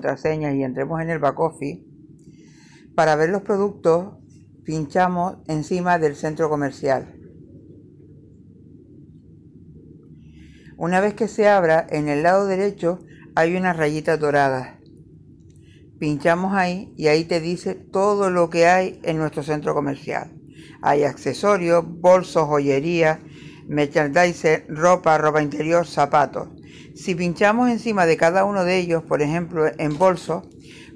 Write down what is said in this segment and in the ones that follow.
y entremos en el back office, para ver los productos pinchamos encima del centro comercial. Una vez que se abra, en el lado derecho hay una rayita dorada. Pinchamos ahí y ahí te dice todo lo que hay en nuestro centro comercial. Hay accesorios, bolsos, joyería, merchandise, ropa, ropa interior, zapatos. Si pinchamos encima de cada uno de ellos, por ejemplo, en bolso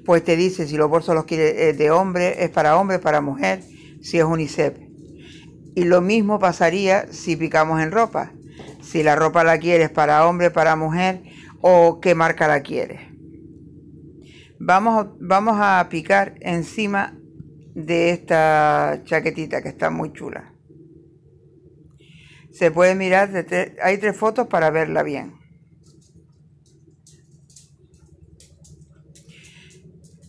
pues te dice si los bolsos los quiere eh, de hombre, es para hombre, para mujer, si es UNICEF. Y lo mismo pasaría si picamos en ropa. Si la ropa la quieres para hombre, para mujer o qué marca la quieres. Vamos, vamos a picar encima de esta chaquetita que está muy chula. Se puede mirar, hay tres fotos para verla bien.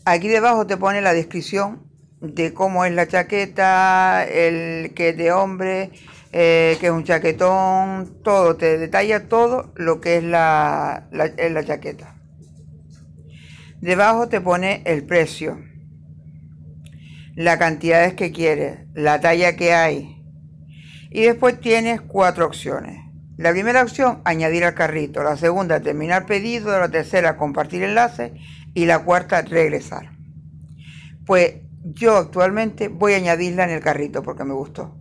Aquí debajo te pone la descripción de cómo es la chaqueta, el que es de hombre, eh, que es un chaquetón, todo, te detalla todo lo que es la, chaqueta. Debajo te pone el precio, la cantidad que quieres, la talla que hay, y después tienes cuatro opciones. La primera opción, añadir al carrito. La segunda, terminar pedido. La tercera, compartir enlace. Y la cuarta, regresar. Pues yo actualmente voy a añadirla en el carrito porque me gustó.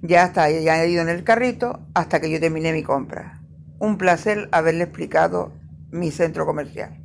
Ya está, ya he añadido en el carrito hasta que yo terminé mi compra. Un placer haberle explicado mi centro comercial.